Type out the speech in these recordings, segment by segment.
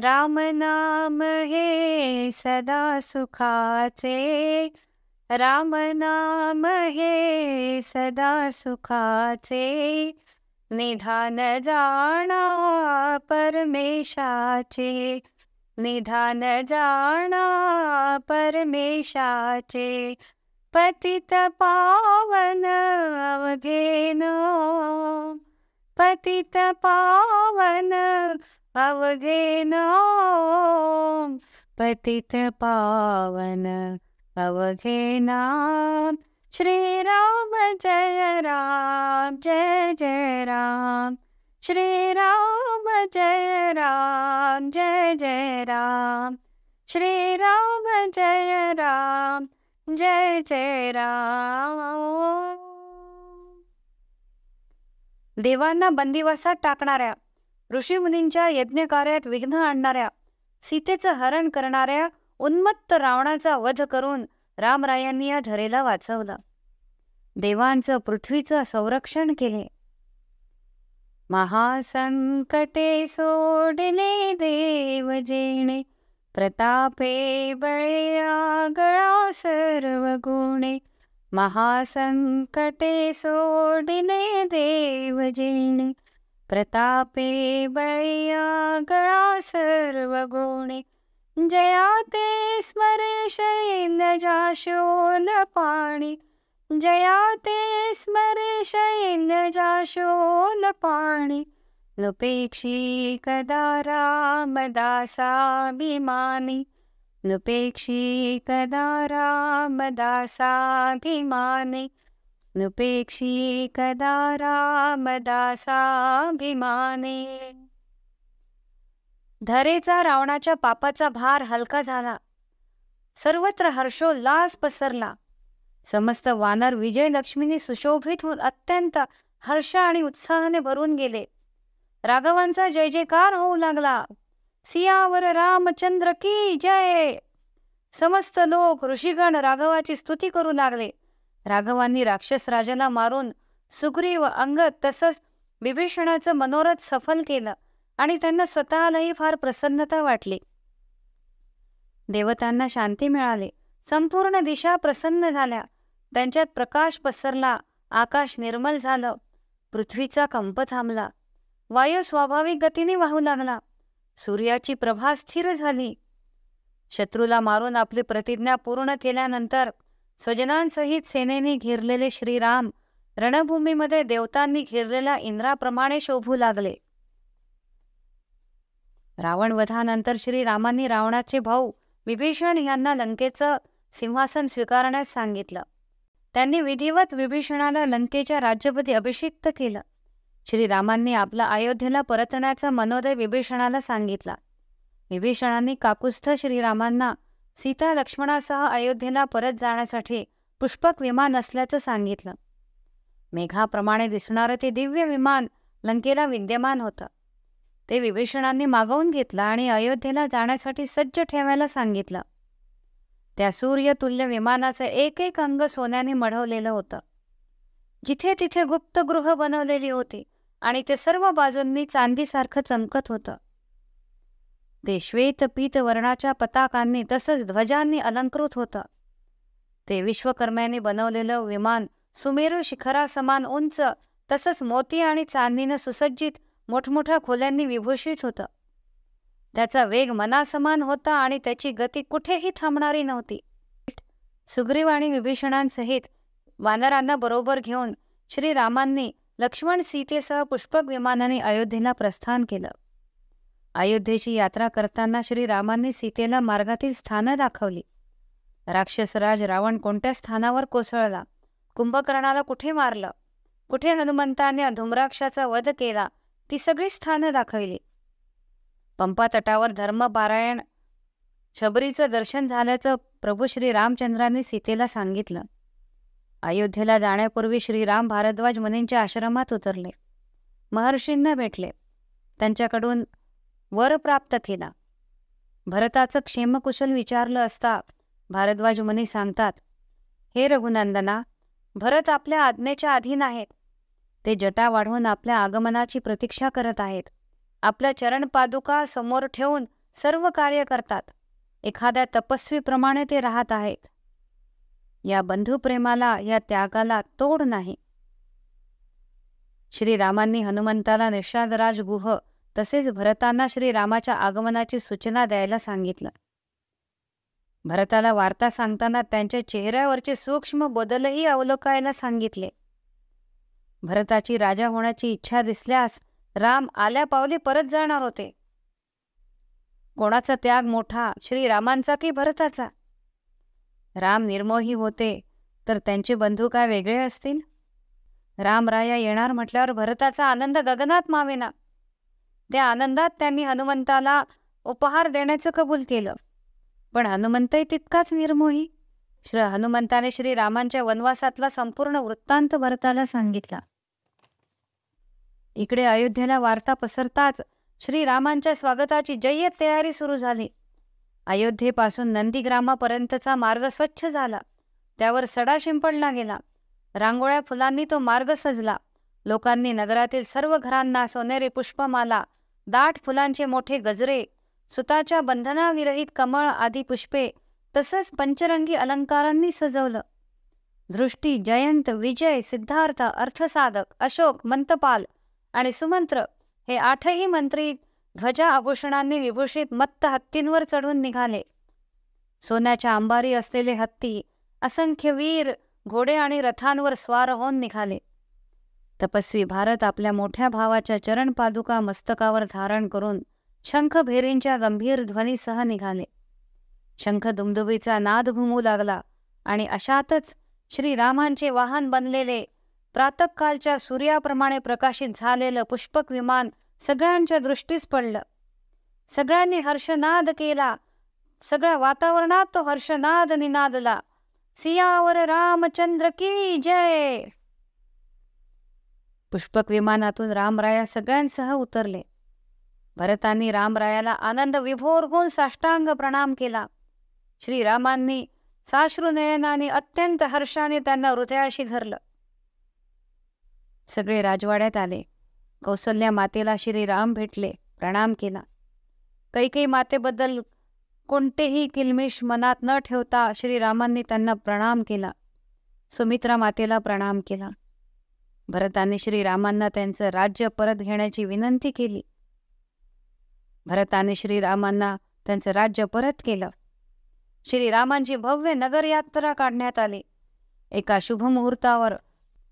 राम नाम हे सदा सुखाचे राम नाम हे सदा सुखाचे निधान जाणा परमेशाचे निधान जाणा परमेशाचे पतित पावन अवघेन पतित पावन अवघे अवघेन पतित पावन श्री श्रीराम जय राम जय जय राम श्री श्रीराम जय राम जय जय राम श्रीराम जय राम जय जय राम देवांना बंदिवासात टाकणाऱ्या ऋषीमुनींच्या यज्ञकार्यात विघ्न आणणाऱ्या सीतेचं हरण करणाऱ्या उन्मत्त रावणाचा वध करून रामरायांनी या झरेला वाचवलं देवांचं पृथ्वीचं संरक्षण केले महासंकटे सोडले देव जेणे प्रतापे बळया सर्व गुणे महासङ्कटे सोडिने देवजिणि प्रतापे बळया सर्वगुणि जयाते ते शैन जया ते कदा रामदासाभिमानि नुपेक्षी कदा रामदासाभिमाने नुपेक्षी रामदासाभिमाने धरेचा रावणाच्या पापाचा भार हलका झाला सर्वत्र हर्षोल्लास पसरला समस्त वानर विजयलक्ष्मीने सुशोभित होऊन अत्यंत हर्ष आणि उत्साहाने भरून गेले राघवांचा जय जयकार होऊ लागला सियावर रामचंद्र की जय समस्त लोक ऋषीगण राघवाची स्तुती करू लागले राघवांनी राक्षस राजाला मारून सुग्रीव अंगत तसंच विभीषणाचं मनोरथ सफल केलं आणि त्यांना स्वतःलाही फार प्रसन्नता वाटली देवतांना शांती मिळाली संपूर्ण दिशा प्रसन्न झाल्या त्यांच्यात प्रकाश पसरला आकाश निर्मल झालं पृथ्वीचा कंप थांबला वायू स्वाभाविक गतीने वाहू लागला सूर्याची प्रभा स्थिर झाली शत्रूला मारून आपली प्रतिज्ञा पूर्ण केल्यानंतर स्वजनांसहित सेनेने घेरलेले श्रीराम रणभूमीमध्ये देवतांनी घेरलेल्या इंद्राप्रमाणे शोभू लागले रावण वधानंतर श्रीरामांनी रावणाचे भाऊ विभीषण यांना लंकेचं सिंहासन स्वीकारण्यास सांगितलं त्यांनी विधिवत विभीषणाला लंकेच्या राज्यपदी अभिषिक्त केलं श्रीरामांनी आपला अयोध्येला परतण्याचा मनोदय विभीषणाला सांगितला विभीषणांनी काकुस्थ श्रीरामांना सीता लक्ष्मणासह अयोध्येला परत जाण्यासाठी पुष्पक विमान असल्याचं सांगितलं मेघाप्रमाणे दिसणारं ते दिव्य विमान लंकेला विद्यमान होतं ते विभीषणांनी मागवून घेतलं आणि अयोध्येला जाण्यासाठी सज्ज ठेवायला सांगितलं त्या सूर्यतुल्य विमानाचं एक एक अंग सोन्याने मढवलेलं होतं जिथे तिथे गुप्तगृह बनवलेली होती आणि ते सर्व बाजूंनी चांदीसारखं चमकत होतं ते श्वेत पीत वर्णाच्या पताकांनी तसंच ध्वजांनी अलंकृत होतं ते विश्वकर्म्याने बनवलेलं विमान सुमेरू शिखरासमान उंच तसंच मोती आणि चांदीनं सुसज्जित मोठमोठ्या खोल्यांनी विभूषित होतं त्याचा वेग मनासमान होता आणि त्याची गती कुठेही थांबणारी नव्हती सुग्रीव आणि विभीषणांसहित वानरांना बरोबर घेऊन श्रीरामांनी लक्ष्मण सीतेसह पुष्पक विमानाने अयोध्येला प्रस्थान केलं अयोध्येची यात्रा करताना श्री रामांनी सीतेला मार्गातील स्थानं दाखवली राक्षसराज रावण कोणत्या स्थानावर कोसळला कुंभकर्णाला कुठे मारलं कुठे हनुमंताने धुम्राक्षाचा वध केला ती सगळी स्थानं दाखवली पंपा तटावर पारायण शबरीचं दर्शन झाल्याचं प्रभू श्री रामचंद्रांनी सीतेला सांगितलं अयोध्येला जाण्यापूर्वी श्रीराम भारद्वाज मुनींच्या आश्रमात उतरले महर्षींना भेटले त्यांच्याकडून वर प्राप्त केला भरताचं क्षेमकुशल विचारलं असता भारद्वाज मुनी सांगतात हे रघुनंदना भरत आपल्या आज्ञेच्या अधीन आहेत ते जटा वाढवून आपल्या आगमनाची प्रतीक्षा करत आहेत आपल्या चरणपादुका समोर ठेवून सर्व कार्य करतात एखाद्या तपस्वीप्रमाणे ते राहत आहेत या बंधुप्रेमाला या त्यागाला तोड नाही श्रीरामांनी हनुमंताला निषादराज गुह तसेच भरतांना श्रीरामाच्या आगमनाची सूचना द्यायला सांगितलं भरताला वार्ता सांगताना त्यांच्या चेहऱ्यावरचे सूक्ष्म बदलही अवलोकायला सांगितले भरताची राजा होण्याची इच्छा दिसल्यास राम आल्या पावली परत जाणार होते कोणाचा त्याग मोठा श्रीरामांचा की भरताचा राम निर्मोही होते तर त्यांचे बंधू काय वेगळे असतील रामराया येणार म्हटल्यावर भरताचा आनंद गगनात मावेना त्या आनंदात त्यांनी हनुमंताला उपहार देण्याचं कबूल केलं पण हनुमंतही तितकाच निर्मोही श्र हनुमंताने श्री रामांच्या वनवासातला संपूर्ण वृत्तांत भरताला सांगितला इकडे अयोध्येला वार्ता पसरताच श्रीरामांच्या स्वागताची जय्यत तयारी सुरू झाली अयोध्येपासून नंदीग्रामापर्यंतचा मार्ग स्वच्छ झाला त्यावर सडा शिंपडला गेला रांगोळ्या फुलांनी तो मार्ग सजला लोकांनी नगरातील सर्व घरांना सोनेरी पुष्पमाला दाट फुलांचे मोठे गजरे सुताच्या बंधनाविरहित कमळ आदी पुष्पे तसंच पंचरंगी अलंकारांनी सजवलं दृष्टी जयंत विजय सिद्धार्थ अर्थसाधक अशोक मंतपाल आणि सुमंत्र हे आठही मंत्री ध्वजा आभूषणांनी विभूषित मत्त हत्तींवर चढून निघाले सोन्याच्या अंबारी असलेले हत्ती असंख्य वीर घोडे आणि रथांवर स्वार होऊन निघाले तपस्वी भारत आपल्या मोठ्या भावाच्या चरणपादुका मस्तकावर धारण करून शंख भेरींच्या गंभीर ध्वनीसह निघाले शंख दुमदुबीचा नाद घुमू लागला आणि अशातच श्रीरामांचे वाहन बनलेले प्रातकालच्या सूर्याप्रमाणे प्रकाशित झालेलं पुष्पक विमान सगळ्यांच्या दृष्टीस पडलं सगळ्यांनी हर्षनाद केला सगळ्या वातावरणात तो हर्षनाद निनादला सियावर रामचंद्र की जय पुष्पक विमानातून रामराया सगळ्यांसह उतरले भरतांनी रामरायाला आनंद विभोर होऊन साष्टांग प्रणाम केला श्रीरामांनी साश्रुनयनाने अत्यंत हर्षाने त्यांना हृदयाशी धरलं सगळे राजवाड्यात आले कौसल्या मातेला श्रीराम भेटले प्रणाम केला काही मातेबद्दल कोणतेही किलमिश मनात न ठेवता श्रीरामांनी त्यांना प्रणाम केला सुमित्रा मातेला प्रणाम केला भरताने श्रीरामांना त्यांचं राज्य परत घेण्याची विनंती केली भरताने श्रीरामांना त्यांचं राज्य परत केलं श्रीरामांची भव्य नगरयात्रा काढण्यात आली एका शुभ मुहूर्तावर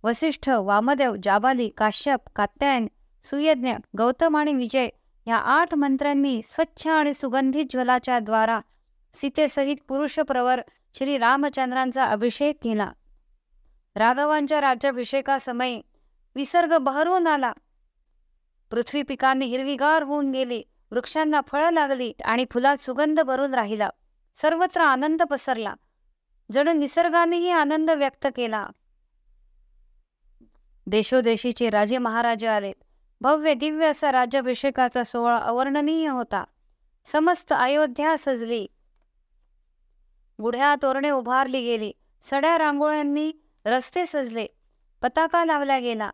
वसिष्ठ वामदेव जाबाली काश्यप कात्यायन सुयज्ञ गौतम आणि विजय या आठ मंत्र्यांनी स्वच्छ आणि सुगंधित ज्वलाच्या द्वारा सीतेसहित पुरुषप्रवर श्री रामचंद्रांचा अभिषेक केला राघवांच्या राज्याभिषेकासमय विसर्ग बहरून आला पृथ्वी पिकांनी हिरवीगार होऊन गेली वृक्षांना फळं लागली आणि फुलात सुगंध भरून राहिला सर्वत्र आनंद पसरला जणू निसर्गानेही आनंद व्यक्त केला देशोदेशीचे राजे महाराजे आले भव्य दिव्य असा राज्याभिषेकाचा सोहळा अवर्णनीय होता समस्त अयोध्या सजली गुढ्या तोरणे उभारली गेली सड्या रांगोळ्यांनी रस्ते सजले पताका लावला गेला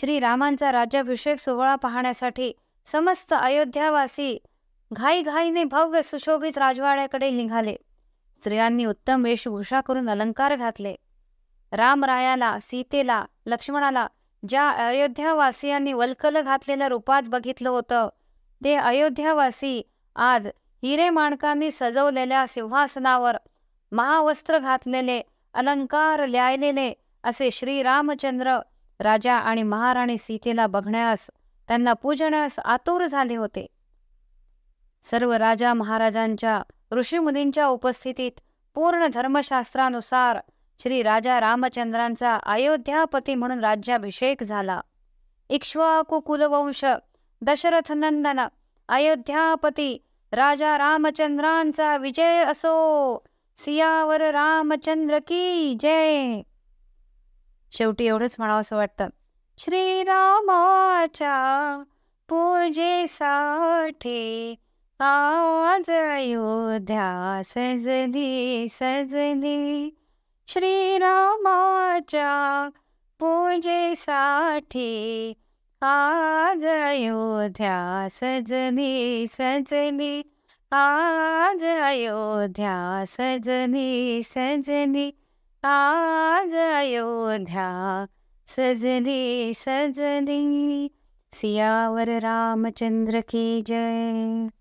श्री रामांचा राज्याभिषेक सोहळा पाहण्यासाठी समस्त अयोध्यावासी घाईघाईने भव्य सुशोभित राजवाड्याकडे निघाले स्त्रियांनी उत्तम वेशभूषा करून अलंकार घातले रामरायाला सीतेला लक्ष्मणाला ज्या अयोध्यावासियांनी वल्कल घातलेल्या रूपात बघितलं होतं ते अयोध्यावासी आज हिरे माणकांनी सजवलेल्या सिंहासनावर महावस्त्र घातलेले अलंकार ल्यायलेले असे श्री रामचंद्र राजा आणि महाराणी सीतेला बघण्यास त्यांना पूजण्यास आतुर झाले होते सर्व राजा महाराजांच्या ऋषीमुनींच्या उपस्थितीत पूर्ण धर्मशास्त्रानुसार श्री राजा रामचंद्रांचा अयोध्यापती म्हणून राज्याभिषेक झाला इक्ष्वाकुकुलवंश दशरथ नंदन अयोध्यापती राजा रामचंद्रांचा विजय असो सियावर रामचंद्र की जय शेवटी एवढंच म्हणावं असं वाटतं श्रीरामाच्या पूजेसाठी आज अयोध्या सजली सजली पूजे पूजेसाठी आज अयोध्या सजनी सजनी आज अयोध्या सजनी सजनी आज अयोध्या सजनी सजनी सियावर रामचंद्र की जय